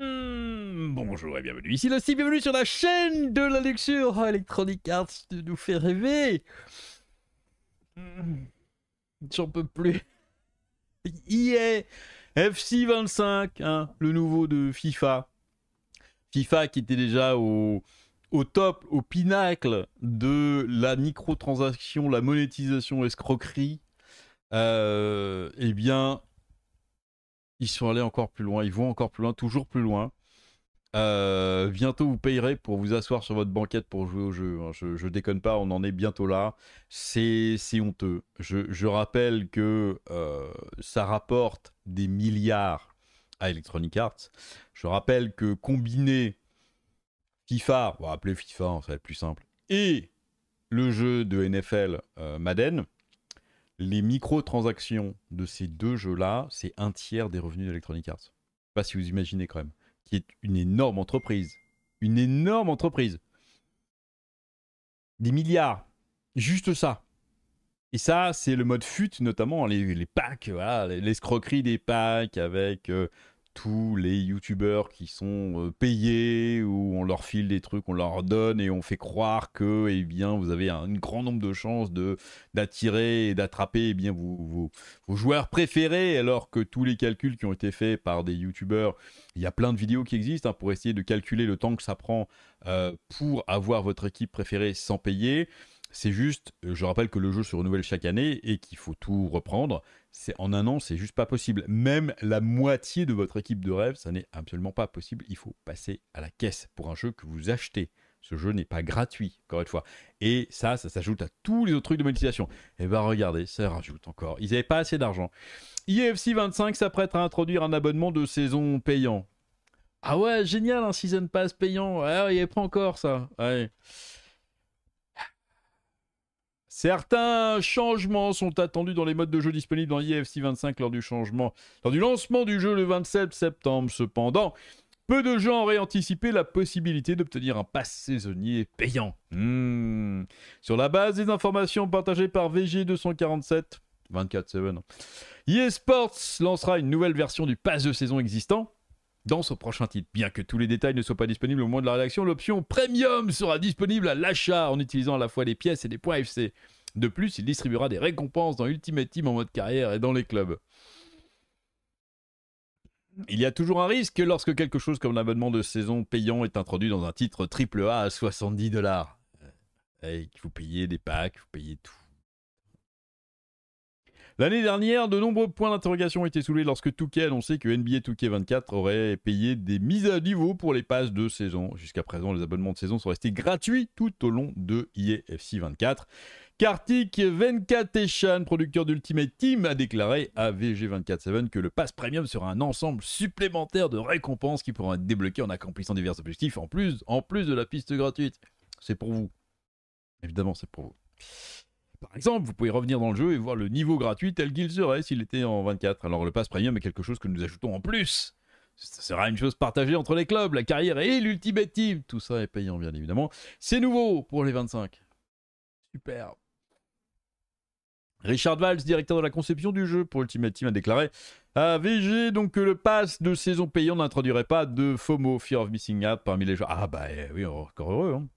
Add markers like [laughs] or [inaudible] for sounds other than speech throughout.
Hmm, bonjour et bienvenue ici aussi bienvenue sur la chaîne de la lecture oh, Electronic Arts de nous fait rêver hmm, J'en peux plus est FC25, hein, le nouveau de FIFA FIFA qui était déjà au, top, au pinacle de la microtransaction, la monétisation escroquerie, euh, eh bien, ils sont allés encore plus loin, ils vont encore plus loin, toujours plus loin. Euh, bientôt vous payerez pour vous asseoir sur votre banquette pour jouer au jeu. Hein. Je, déconne pas, on en est bientôt là. C'est honteux. Je, rappelle que euh, ça rapporte des milliards à Electronic Arts. Je rappelle que combiné FIFA, on va appeler FIFA, hein, ça va être plus simple, et le jeu de NFL euh, Madden, les microtransactions de ces deux jeux-là, c'est un tiers des revenus d'Electronic Arts. Je sais pas si vous imaginez quand même, qui est une énorme entreprise. Une énorme entreprise. Des milliards. Juste ça. Et ça, c'est le mode fut, notamment les, les packs, l'escroquerie des packs avec euh, tous les youtubeurs qui sont euh, payés ou on leur file des trucs, on leur donne et on fait croire que eh bien vous avez un, grand nombre de chances de d'attirer et d'attraper eh bien vos, joueurs préférés alors que tous les calculs qui ont été faits par des youtubeurs, il y a plein de vidéos qui existent hein, pour essayer de calculer le temps que ça prend euh, pour avoir votre équipe préférée sans payer. C'est juste, euh, je rappelle que le jeu se renouvelle chaque année et qu'il faut tout reprendre. C'est en un an, c'est juste pas possible. Même la moitié de votre équipe de rêve, ça n'est absolument pas possible. Il faut passer à la caisse pour un jeu que vous achetez. Ce jeu n'est pas gratuit, encore une fois. Et ça, ça s'ajoute à tous les autres trucs de monétisation. Et eh ben regardez, ça rajoute encore. Ils n'avaient pas assez d'argent. IFC 25 s'apprête à introduire un abonnement de saison payant. Ah ouais, génial, un season pass payant. Ah, il n'y avait pas encore ça. Ouais. Certains changements sont attendus dans les modes de jeu disponibles dans IFC 25 lors du changement, lors du lancement du jeu le 27 septembre. Cependant, peu de gens auraient anticipé la possibilité d'obtenir un pass saisonnier payant. Hmm. Sur la base des informations partagées par VG247, 24-7, eSports lancera une nouvelle version du pass de saison existant dans son prochain titre. Bien que tous les détails ne soient pas disponibles au moment de la rédaction, l'option Premium sera disponible à l'achat en utilisant à la fois les pièces et les points FC. De plus, il distribuera des récompenses dans Ultimate Team en mode carrière et dans les clubs. Il y a toujours un risque lorsque quelque chose comme abonnement de saison payant est introduit dans un titre AAA à 70 dollars. Euh, vous payez des packs, vous payez tout. L'année dernière, de nombreux points d'interrogation ont été soulevés lorsque Touquet a annoncé que NBA 2 24 aurait payé des mises à niveau pour les passes de saison. Jusqu'à présent, les abonnements de saison sont restés gratuits tout au long de IEFC 24. Kartik Venkateshan, producteur d'Ultimate Team, a déclaré à VG247 que le Pass Premium sera un ensemble supplémentaire de récompenses qui pourront être débloquées en accomplissant divers objectifs en plus, en plus de la piste gratuite. C'est pour vous. Évidemment, c'est pour vous. Par exemple, vous pouvez revenir dans le jeu et voir le niveau gratuit tel qu'il serait s'il était en 24. Alors le pass premium est quelque chose que nous ajoutons en plus. Ce sera une chose partagée entre les clubs, la carrière et l'ultimate team. Tout ça est payant, bien évidemment. C'est nouveau pour les 25. Super. Richard Valls, directeur de la conception du jeu pour Ultimate Team, a déclaré à VG donc que le pass de saison payant n'introduirait pas de FOMO, Fear of Missing Out, parmi les joueurs. Ah bah eh oui, encore heureux. Hein.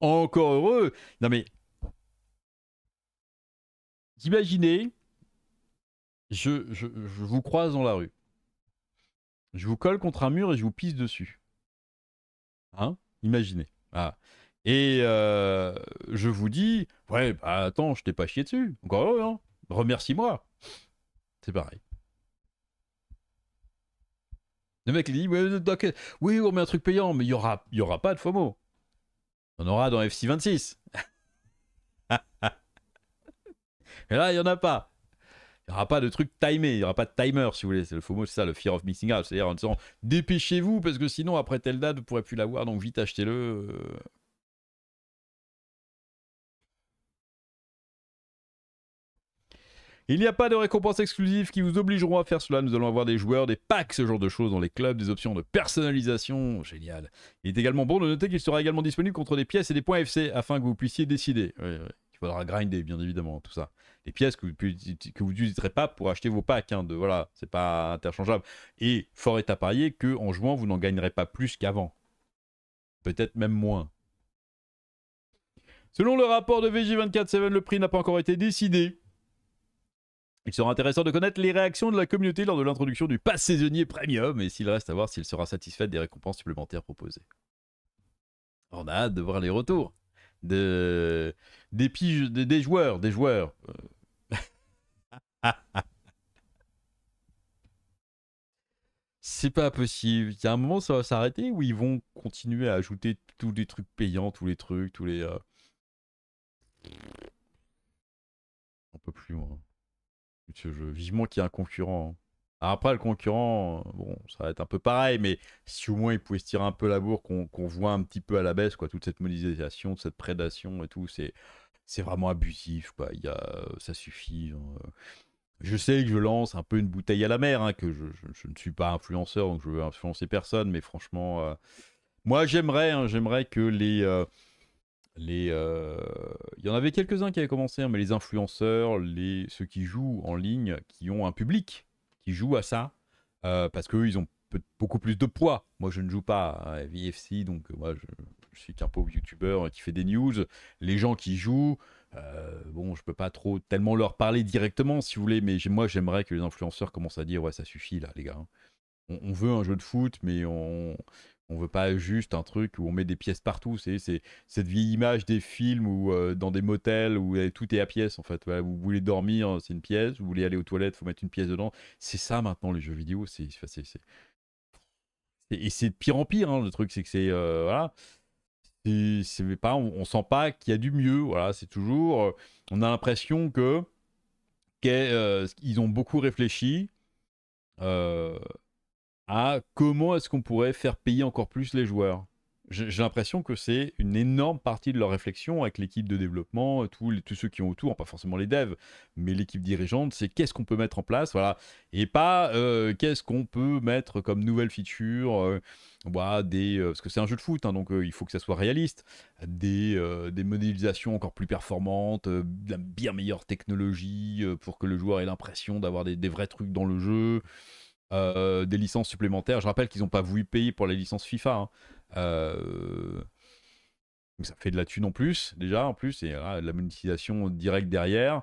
Encore heureux. Non mais Imaginez, je, je, je vous croise dans la rue. Je vous colle contre un mur et je vous pisse dessus. Hein Imaginez. Ah. Et euh, je vous dis, ouais, bah attends, je t'ai pas chié dessus. Encore hein Remercie-moi. C'est pareil. Le mec, il dit, oui, euh, oui, on met un truc payant, mais il n'y aura, y aura pas de FOMO. On aura dans FC26. [laughs] Mais là, il n'y en a pas. Il n'y aura pas de truc timé, il n'y aura pas de timer, si vous voulez. C'est le mot, c'est ça, le fear of missing out. C'est-à-dire en disant, dépêchez-vous, parce que sinon, après telle date, vous ne pourrez plus l'avoir, donc vite achetez-le. Euh. Il n'y a pas de récompenses exclusives qui vous obligeront à faire cela. Nous allons avoir des joueurs, des packs, ce genre de choses dans les clubs, des options de personnalisation. Génial. Il est également bon de noter qu'il sera également disponible contre des pièces et des points FC afin que vous puissiez décider. Oui, oui. Il faudra grinder, bien évidemment, tout ça. Les pièces que vous n'utiliserez pas pour acheter vos packs, hein, de voilà, c'est pas interchangeable. Et fort est à parier que en jouant, vous n'en gagnerez pas plus qu'avant. Peut-être même moins. Selon le rapport de VG247, le prix n'a pas encore été décidé. Il sera intéressant de connaître les réactions de la communauté lors de l'introduction du pass saisonnier premium et s'il reste à voir s'il sera satisfait des récompenses supplémentaires proposées. On a hâte de voir les retours des, des, joueurs, des joueurs. [laughs] C'est pas possible. Il y a un moment, ça va s'arrêter ou ils vont continuer à ajouter tous les trucs payants, tous les trucs, tous les. Euh, on Un peu plus, loin. Hein. vivement qu'il y a un concurrent. Hein après, le concurrent, bon, ça va être un peu pareil, mais si au moins il pouvait se tirer un peu la bourre, qu'on voit un petit peu à la baisse, quoi, toute cette monétisation, toute cette prédation et tout, c'est vraiment abusif, quoi. Il y a, ça suffit. Hein. Je sais que je lance un peu une bouteille à la mer, hein, que je, je, ne suis pas influenceur, donc je veux influencer personne, mais franchement, euh, moi j'aimerais, hein, j'aimerais que les euh, les, euh, il y en avait quelques-uns qui avaient commencé, hein, mais les influenceurs, les ceux qui jouent en ligne, qui ont un public, qui jouent à ça euh, parce que ils ont beaucoup plus de poids. Moi, je ne joue pas à VFC, donc euh, moi, je, suis qu'un pauvre youtubeur euh, qui fait des news. Les gens qui jouent, bon, je peux pas trop tellement leur parler directement, si vous voulez, mais moi, j'aimerais que les influenceurs commencent à dire, ouais, ça suffit là, les gars. Hein. on veut un jeu de foot, mais on, on veut pas juste un truc où on met des pièces partout. C'est cette vieille image des films ou euh, dans des motels où eh, tout est à pièces en fait. vous voulez dormir, hein, c'est une pièce. Vous voulez aller aux toilettes, faut mettre une pièce dedans. C'est ça maintenant les jeux vidéo. C'est et c'est de pire en pire. Hein, le truc, c'est que c'est euh, voilà. C'est pas, on, sent pas qu'il y a du mieux. Voilà, c'est toujours. Euh, on a l'impression que, qu'ils ont beaucoup réfléchi à comment est-ce qu'on pourrait faire payer encore plus les joueurs. J'ai l'impression que c'est une énorme partie de leur réflexion avec l'équipe de développement, tous, ceux qui ont autour, pas forcément les devs, mais l'équipe dirigeante, c'est qu'est-ce qu'on peut mettre en place, voilà, et pas euh, qu'est-ce qu'on peut mettre comme nouvelle feature, euh, euh, parce que c'est un jeu de foot, hein, donc il faut que ça soit réaliste, des, modélisations encore plus performantes, de la bien meilleure technologie pour que le joueur ait l'impression d'avoir des, vrais trucs dans le jeu. Euh, des licences supplémentaires. Je rappelle qu'ils n'ont pas voulu payer pour les licences FIFA. Hein. Euh, ça fait de la thune en plus, déjà, en plus, et la monétisation directe derrière.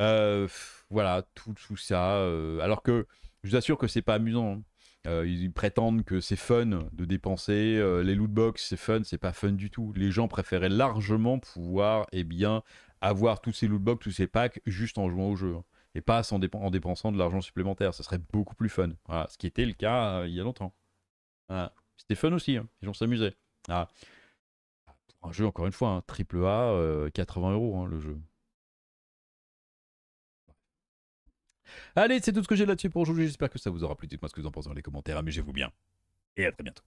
Euh, voilà, tout, tout ça. alors que je vous assure que c'est pas amusant. Hein. Ils, prétendent que c'est fun de dépenser, les lootbox c'est fun, c'est pas fun du tout. Les gens préféraient largement pouvoir eh bien, avoir tous ces lootbox, tous ces packs juste en jouant au jeu. Hein pas en, dépensant de l'argent supplémentaire. Ce serait beaucoup plus fun. ce qui était le cas euh, il y a longtemps. C'était fun aussi, hein. les gens s'amusaient. Ah. un jeu, encore une fois, un hein, triple A, 80 euh, euros hein, le jeu. Allez, c'est tout ce que j'ai là-dessus pour aujourd'hui. J'espère que ça vous aura plu. Dites-moi ce que vous en pensez dans les commentaires. Amusez-vous bien. Et à très bientôt.